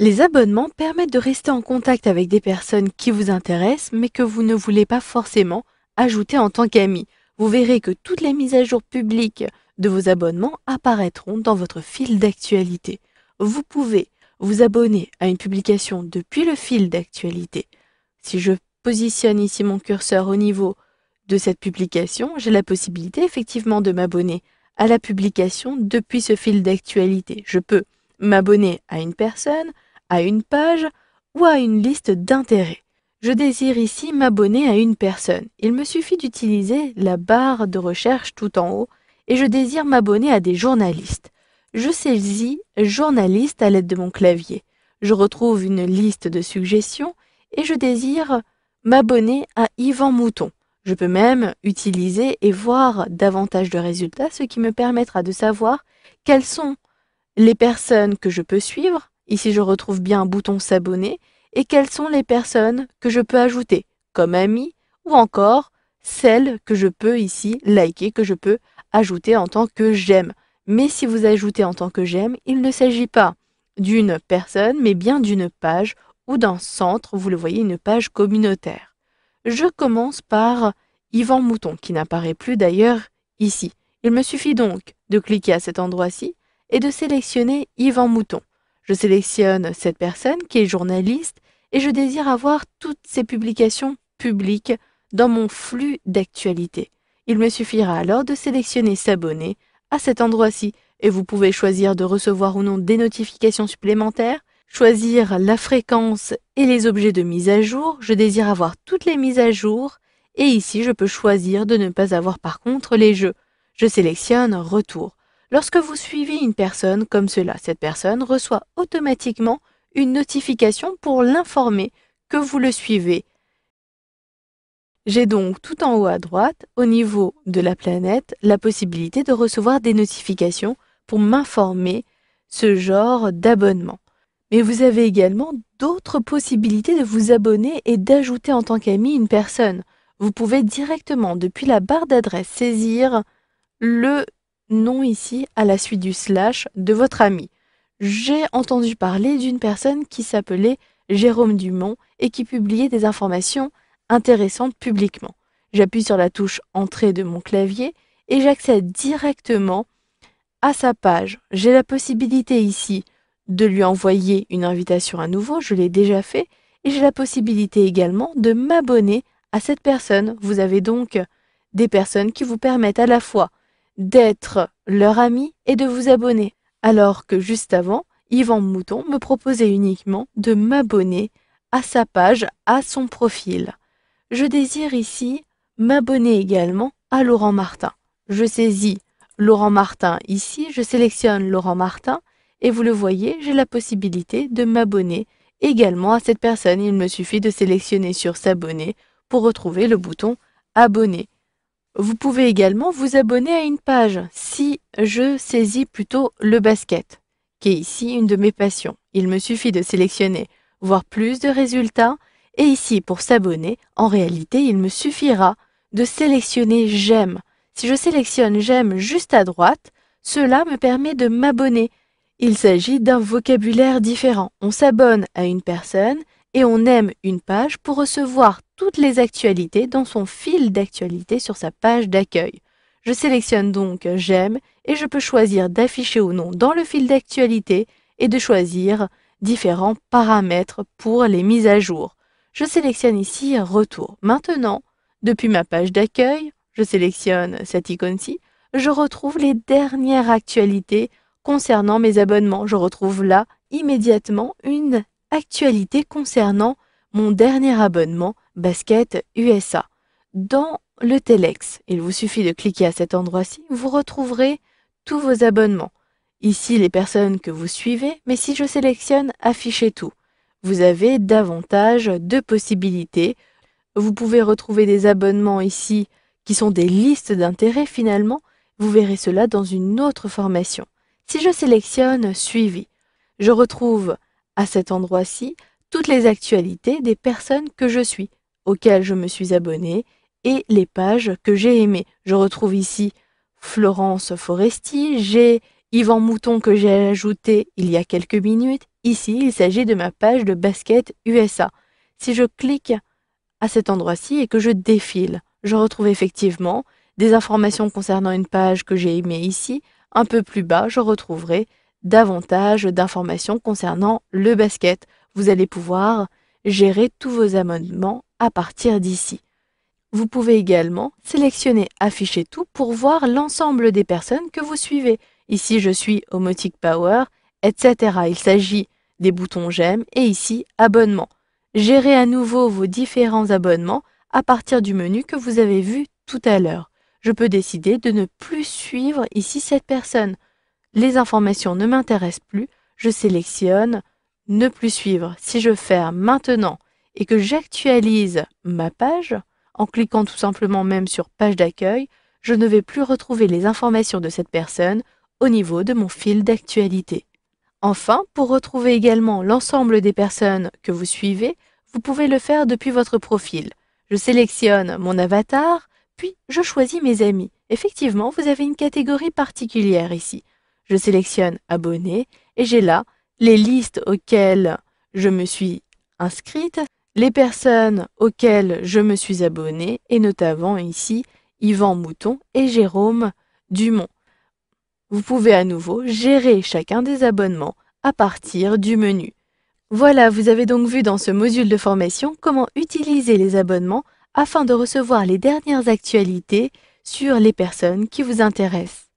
Les abonnements permettent de rester en contact avec des personnes qui vous intéressent mais que vous ne voulez pas forcément ajouter en tant qu'ami. Vous verrez que toutes les mises à jour publiques de vos abonnements apparaîtront dans votre fil d'actualité. Vous pouvez vous abonner à une publication depuis le fil d'actualité. Si je positionne ici mon curseur au niveau de cette publication, j'ai la possibilité effectivement de m'abonner à la publication depuis ce fil d'actualité. Je peux m'abonner à une personne, à une page ou à une liste d'intérêts. Je désire ici m'abonner à une personne. Il me suffit d'utiliser la barre de recherche tout en haut et je désire m'abonner à des journalistes. Je saisis journaliste à l'aide de mon clavier. Je retrouve une liste de suggestions et je désire m'abonner à Yvan Mouton. Je peux même utiliser et voir davantage de résultats, ce qui me permettra de savoir quelles sont les personnes que je peux suivre Ici, je retrouve bien un bouton s'abonner et quelles sont les personnes que je peux ajouter comme amis ou encore celles que je peux ici liker, que je peux ajouter en tant que j'aime. Mais si vous ajoutez en tant que j'aime, il ne s'agit pas d'une personne, mais bien d'une page ou d'un centre, vous le voyez, une page communautaire. Je commence par Yvan Mouton, qui n'apparaît plus d'ailleurs ici. Il me suffit donc de cliquer à cet endroit-ci et de sélectionner Yvan Mouton. Je sélectionne cette personne qui est journaliste et je désire avoir toutes ses publications publiques dans mon flux d'actualité. Il me suffira alors de sélectionner s'abonner à cet endroit-ci et vous pouvez choisir de recevoir ou non des notifications supplémentaires, choisir la fréquence et les objets de mise à jour. Je désire avoir toutes les mises à jour et ici je peux choisir de ne pas avoir par contre les jeux. Je sélectionne retour. Lorsque vous suivez une personne comme cela, cette personne reçoit automatiquement une notification pour l'informer que vous le suivez. J'ai donc tout en haut à droite, au niveau de la planète, la possibilité de recevoir des notifications pour m'informer ce genre d'abonnement. Mais vous avez également d'autres possibilités de vous abonner et d'ajouter en tant qu'ami une personne. Vous pouvez directement, depuis la barre d'adresse, saisir le nom ici à la suite du slash de votre ami. J'ai entendu parler d'une personne qui s'appelait Jérôme Dumont et qui publiait des informations intéressantes publiquement. J'appuie sur la touche Entrée de mon clavier et j'accède directement à sa page. J'ai la possibilité ici de lui envoyer une invitation à nouveau, je l'ai déjà fait, et j'ai la possibilité également de m'abonner à cette personne. Vous avez donc des personnes qui vous permettent à la fois d'être leur ami et de vous abonner. Alors que juste avant, Yvan Mouton me proposait uniquement de m'abonner à sa page, à son profil. Je désire ici m'abonner également à Laurent Martin. Je saisis Laurent Martin ici, je sélectionne Laurent Martin et vous le voyez, j'ai la possibilité de m'abonner également à cette personne. Il me suffit de sélectionner sur s'abonner pour retrouver le bouton abonner. Vous pouvez également vous abonner à une page si je saisis plutôt le basket, qui est ici une de mes passions. Il me suffit de sélectionner voir plus de résultats et ici pour s'abonner, en réalité, il me suffira de sélectionner j'aime. Si je sélectionne j'aime juste à droite, cela me permet de m'abonner. Il s'agit d'un vocabulaire différent. On s'abonne à une personne et on aime une page pour recevoir toutes les actualités dans son fil d'actualité sur sa page d'accueil. Je sélectionne donc J'aime et je peux choisir d'afficher ou non dans le fil d'actualité et de choisir différents paramètres pour les mises à jour. Je sélectionne ici Retour. Maintenant, depuis ma page d'accueil, je sélectionne cette icône-ci, je retrouve les dernières actualités concernant mes abonnements. Je retrouve là immédiatement une actualité concernant mon dernier abonnement Basket USA. Dans le Telex, il vous suffit de cliquer à cet endroit-ci, vous retrouverez tous vos abonnements. Ici, les personnes que vous suivez, mais si je sélectionne Afficher tout, vous avez davantage de possibilités. Vous pouvez retrouver des abonnements ici qui sont des listes d'intérêts finalement. Vous verrez cela dans une autre formation. Si je sélectionne Suivi, je retrouve à cet endroit-ci toutes les actualités des personnes que je suis auxquelles je me suis abonné et les pages que j'ai aimées. Je retrouve ici Florence Foresti, j'ai Yvan Mouton que j'ai ajouté il y a quelques minutes. Ici, il s'agit de ma page de basket USA. Si je clique à cet endroit-ci et que je défile, je retrouve effectivement des informations concernant une page que j'ai aimée ici. Un peu plus bas, je retrouverai davantage d'informations concernant le basket. Vous allez pouvoir gérer tous vos abonnements à partir d'ici. Vous pouvez également sélectionner Afficher tout pour voir l'ensemble des personnes que vous suivez. Ici, je suis Omotic Power, etc. Il s'agit des boutons J'aime et ici Abonnement. Gérez à nouveau vos différents abonnements à partir du menu que vous avez vu tout à l'heure. Je peux décider de ne plus suivre ici cette personne. Les informations ne m'intéressent plus. Je sélectionne Ne plus suivre. Si je ferme maintenant et que j'actualise ma page, en cliquant tout simplement même sur page d'accueil, je ne vais plus retrouver les informations de cette personne au niveau de mon fil d'actualité. Enfin, pour retrouver également l'ensemble des personnes que vous suivez, vous pouvez le faire depuis votre profil. Je sélectionne mon avatar, puis je choisis mes amis. Effectivement, vous avez une catégorie particulière ici. Je sélectionne abonnés et j'ai là les listes auxquelles je me suis inscrite, les personnes auxquelles je me suis abonné, et notamment ici Yvan Mouton et Jérôme Dumont. Vous pouvez à nouveau gérer chacun des abonnements à partir du menu. Voilà, vous avez donc vu dans ce module de formation comment utiliser les abonnements afin de recevoir les dernières actualités sur les personnes qui vous intéressent.